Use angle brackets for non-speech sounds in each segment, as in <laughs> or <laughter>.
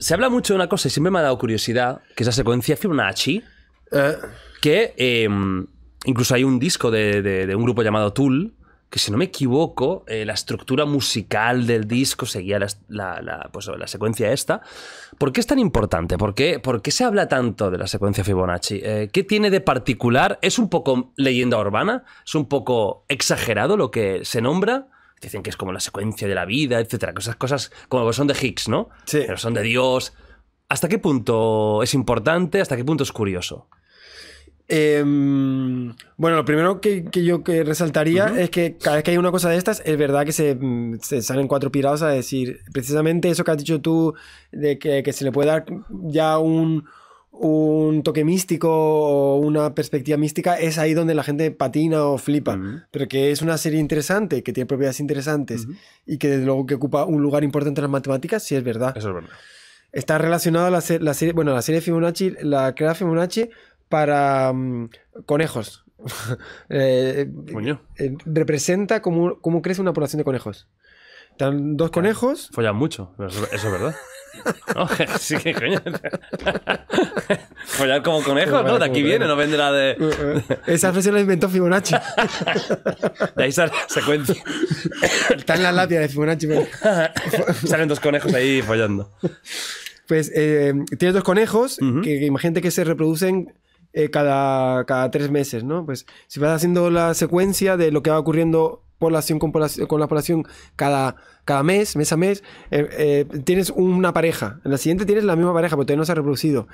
Se habla mucho de una cosa y siempre me ha dado curiosidad, que es la secuencia Fibonacci, eh. que em, incluso hay un disco de, un grupo llamado Tool, que si no me equivoco, eh, la estructura musical del disco seguía pues, la, secuencia esta. ¿Por qué es tan importante? ¿Por qué, se habla tanto de la secuencia Fibonacci? Eh, ¿Qué tiene de particular? ¿Es un poco leyenda urbana? ¿Es un poco exagerado lo que se nombra? dicen que es como la secuencia de la vida, etcétera. esas cosas como son de Higgs, ¿no? Sí. Pero son de Dios. ¿Hasta qué punto es importante? ¿Hasta qué punto es curioso? Em, bueno, lo primero que, yo que resaltaría es que cada vez que hay una cosa de estas, es verdad que se, salen cuatro pirados a decir precisamente eso que has dicho tú, de que se le puede dar ya un, un toque místico o una perspectiva mística, es ahí donde la gente patina o flipa. Pero que es una serie interesante, que tiene propiedades interesantes y que desde luego que ocupa un lugar importante en las matemáticas, sí es verdad. Eso es verdad. Está relacionada la, la, serie, bueno, la serie Fibonacci, la crea Fibonacci para mm, conejos. <laughs> Eh, eh, eh, representa cómo, cómo crece una población de conejos. Están dos conejos. Follan mucho, eso es verdad. No, <laughs> sí, que coño. Follar como conejos, ¿no? De aquí viene, no vendrá de. Eh, eh. Esa frase la inventó Fibonacci. <laughs> De ahí sale la secuencia. Está en la lápida de Fibonacci. Pero... <laughs> Salen dos conejos ahí follando. Pues eh, tienes dos conejos que imagínate que se reproducen eh, cada, cada tres meses, ¿no? Pues si vas haciendo la secuencia de lo que va ocurriendo población con, con la población cada, cada mes, mes a mes, eh, eh, tienes una pareja. En la siguiente tienes la misma pareja, pero todavía no se ha reproducido.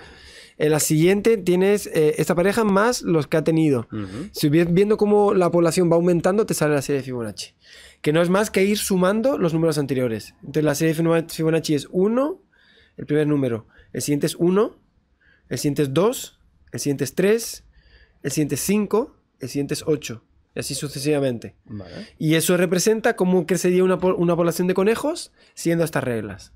En la siguiente tienes esta pareja más los que ha tenido. si -huh. viendo cómo la población va aumentando, te sale la serie de Fibonacci. Que no es más que ir sumando los números anteriores. Entonces la serie de Fibonacci es 1, el primer número. El siguiente es 1, el siguiente es 2, el siguiente es 3, el siguiente es 5, el siguiente es 8, y así sucesivamente. Y eso representa cómo crecería una, una población de conejos siguiendo estas reglas.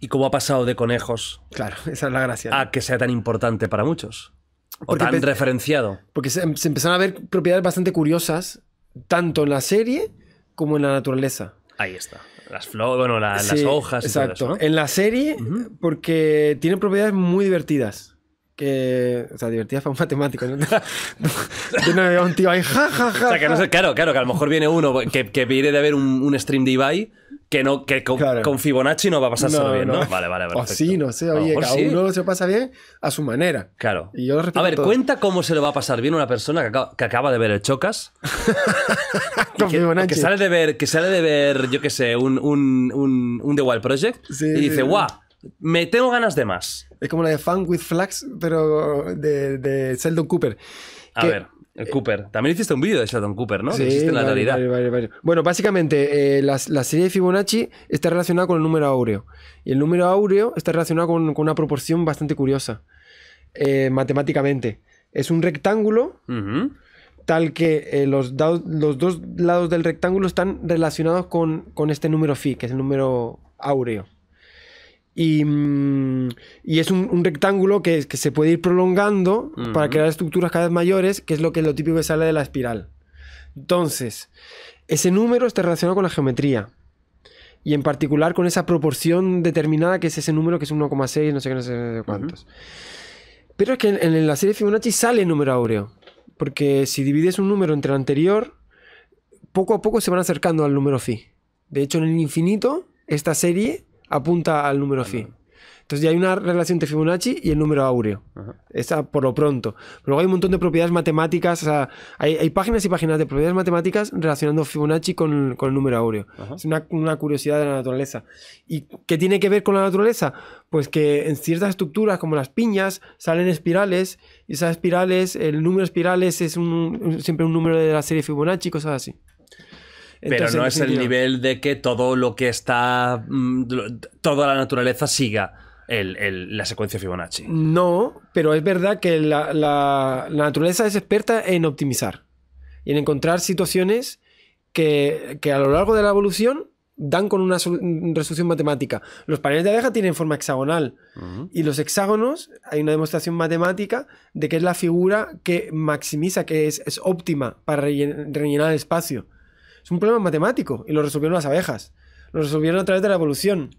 ¿Y cómo ha pasado de conejos? Claro, <laughs> esa es la gracia. A que sea tan importante para muchos. O porque tan referenciado. Porque se, empiezan empezaron a ver propiedades bastante curiosas, tanto en la serie como en la naturaleza. Ahí está. Las flores, bueno, las hojas. exacto. En la serie, porque tienen propiedades muy divertidas que, o sea, divertida para un matemático. ¿no? <laughs> Yo no un tío ahí, O sea, que no sé, claro, claro, que a lo mejor viene uno que, que de ver un, un, stream de Ibai que, no, que con, Fibonacci no va a pasárselo bien, ¿no? Vale, vale, perfecto. O sí, no sé, oye, cada uno se pasa bien a su manera. Claro. Y yo lo a ver, cuenta cómo se le va a pasar bien a una persona que acaba, de ver el Chocas. <laughs> con que, Fibonacci. Que sale de ver, que sale de ver yo qué sé, un, un, un, un The Wild Project y dice, guau me tengo ganas de más. Es como la de Fun with Flags, pero de, Sheldon Cooper. A ver. Eh, Cooper. También hiciste un vídeo de Sheldon Cooper, ¿no? Sí, existe en la realidad. bueno, básicamente, eh, la, serie de Fibonacci está relacionada con el número áureo. Y el número áureo está relacionado con, una proporción bastante curiosa, eh, matemáticamente. Es un rectángulo tal que los, los, dos lados del rectángulo están relacionados con, con este número phi, que es el número áureo. Mm, y, es un, rectángulo que, se puede ir prolongando para crear estructuras cada vez mayores, que es lo que es lo típico que sale de la espiral. Entonces, ese número está relacionado con la geometría. Y en particular con esa proporción determinada que es ese número que es 1,6, no sé qué, no sé cuántos. Pero es que en, la serie Fibonacci sale el número áureo. Porque si divides un número entre el anterior, poco a poco se van acercando al número phi. De hecho, en el infinito, esta serie apunta al número phi. Entonces ya hay una relación entre Fibonacci y el número áureo. Esa por lo pronto. Luego hay un montón de propiedades matemáticas. hay, páginas y páginas de propiedades matemáticas relacionando Fibonacci con, el número áureo. Es una, curiosidad de la naturaleza. ¿Y qué tiene que ver con la naturaleza? Pues que en ciertas estructuras, como las piñas, salen espirales. Y esas espirales, el número de espirales es siempre un número de la serie Fibonacci, cosas así pero no es el nivel de que todo lo que está. Mm, toda la naturaleza siga. la secuencia Fibonacci. No, pero es verdad que la, naturaleza es experta en optimizar y en encontrar situaciones que, a lo largo de la evolución dan con una resolución matemática. Los paneles de abeja tienen forma hexagonal y los hexágonos, hay una demostración matemática de que es la figura que maximiza, que es, es óptima para rellenar el espacio. Es un problema matemático y lo resolvieron las abejas. Lo resolvieron a través de la evolución,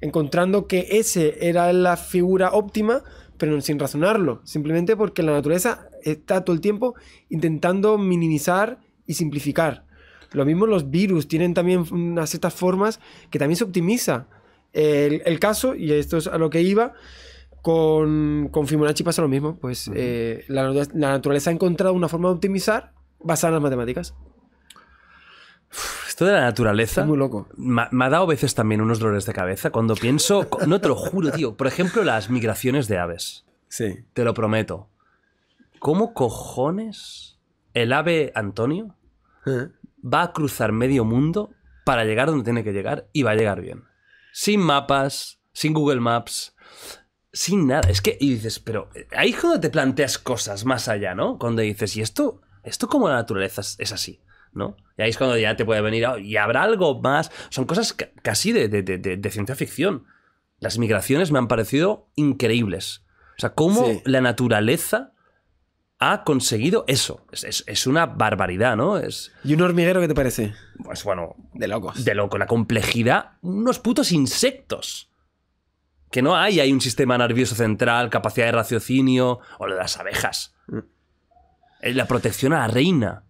encontrando que ese era la figura óptima, pero sin razonarlo, simplemente porque la naturaleza está todo el tiempo intentando minimizar y simplificar. Lo mismo los virus tienen también unas ciertas formas que también se optimiza. El, caso, y esto es a lo que iba, con, con Fibonacci pasa lo mismo. Pues eh, la, la naturaleza ha encontrado una forma de optimizar basada en las matemáticas. Esto de la naturaleza. muy loco. Me, ha dado a veces también unos dolores de cabeza cuando pienso. No te lo juro, tío. Por ejemplo, las migraciones de aves. Sí. Te lo prometo. ¿Cómo cojones el ave Antonio ¿Eh? va a cruzar medio mundo para llegar donde tiene que llegar y va a llegar bien? Sin mapas, sin Google Maps, sin nada. Es que, y dices, pero eh, ahí es cuando te planteas cosas más allá, ¿no? Cuando dices, ¿y esto? ¿Esto como la naturaleza es así? ¿no? Y ahí es cuando ya te puede venir, ah, y habrá algo más. Son cosas casi de, ciencia ficción. Las migraciones me han parecido increíbles. O sea, cómo la naturaleza ha conseguido eso. Es, una barbaridad, ¿no? Es... ¿Y un hormiguero qué te parece? Pues bueno. De locos. De loco. La complejidad. Unos putos insectos. Que no hay. Hay un sistema nervioso central, capacidad de raciocinio. O lo de las abejas. Mm. Eh, la protección a la reina.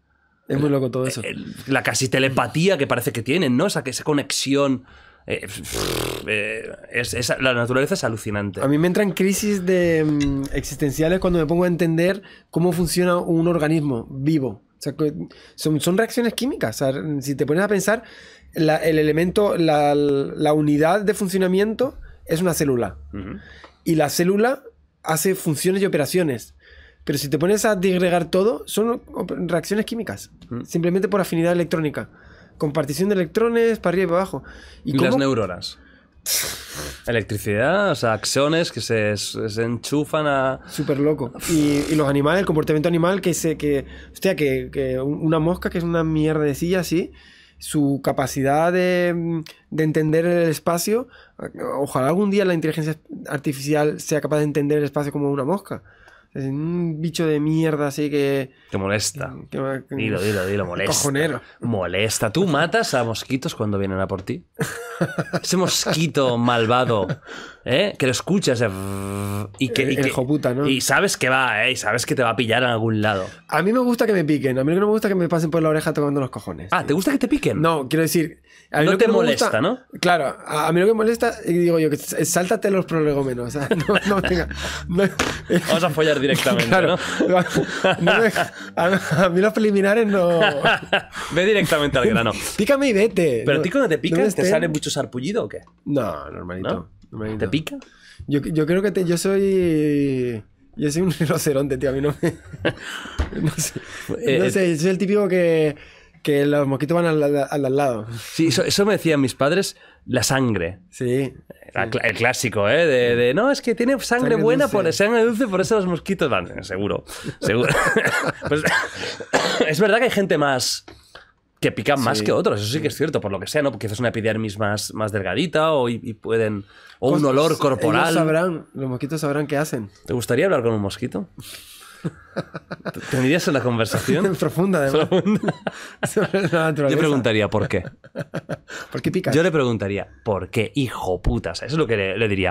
Es muy loco todo eso. Eh, eh, la casi telepatía que parece que tienen, ¿no? que esa conexión. Eh, es, la naturaleza es alucinante. A mí me entran crisis de, mm, existenciales cuando me pongo a entender cómo funciona un organismo vivo. son, reacciones químicas. si te pones a pensar, el elemento, la, unidad de funcionamiento es una célula. Y la célula hace funciones y operaciones. Pero si te pones a digregar todo, son reacciones químicas, mm. simplemente por afinidad electrónica. Compartición de electrones para arriba y para abajo. ¿Y, las neuronas? <laughs> Electricidad, o sea, axones que se, enchufan a. Súper loco. Y, los animales, el comportamiento animal, que se. que. Hostia, que, que una mosca, que es una de silla así, su capacidad de, de, entender el espacio. Ojalá algún día la inteligencia artificial sea capaz de entender el espacio como una mosca un bicho de mierda así que... Te molesta. Mm, dilo, dilo, dilo, molesta. Cojonero. Molesta. ¿Tú matas a mosquitos cuando vienen a por ti? <laughs> Ese mosquito malvado, ¿eh? Que lo escuchas eh, y que... Y, eh, ¿no? y sabes que va, ¿eh? Y sabes que te va a pillar en algún lado. A mí me gusta que me piquen. A mí no me gusta que me pasen por la oreja tocando los cojones. Ah, ¿te gusta que te piquen? No, quiero decir... no te molesta, ¿no? Claro. A, mí lo que molesta, digo yo, que sáltate los prolegómenos. O <laughs> Vamos a follar directamente, a, mí los preliminares no... <laughs> Ve directamente al grano. Pícame y vete. Pero a ti cuando te pican te sale mucho hecho sarpullido o qué? No, normalito. ¿Te pica? Yo, creo que yo soy. Yo soy un <laughs> rinoceronte, tío. A mí no me. <laughs> no sé. No eh, eh, soy el típico que. los mosquitos van al, lado. Sí, eso, me decían mis padres, la sangre. Sí. El clásico, ¿eh? De, no, es que tiene sangre, buena, dulce. por sangre dulce, por eso los mosquitos van. Seguro, seguro. <laughs> Pues, <coughs> es verdad que hay gente más que pican más que otros, eso sí que es cierto, por lo que sea, ¿no? Porque es una epidermis más, más delgadita o y, pueden. O un olor corporal. sabrán, los mosquitos sabrán qué hacen. ¿Te gustaría hablar con un mosquito? <laughs> ¿Tendrías una conversación? <laughs> Profunda, de Profunda. <laughs> Yo preguntaría por qué. ¿Por qué Yo le preguntaría por qué, hijo putas. Eso es lo que le diría.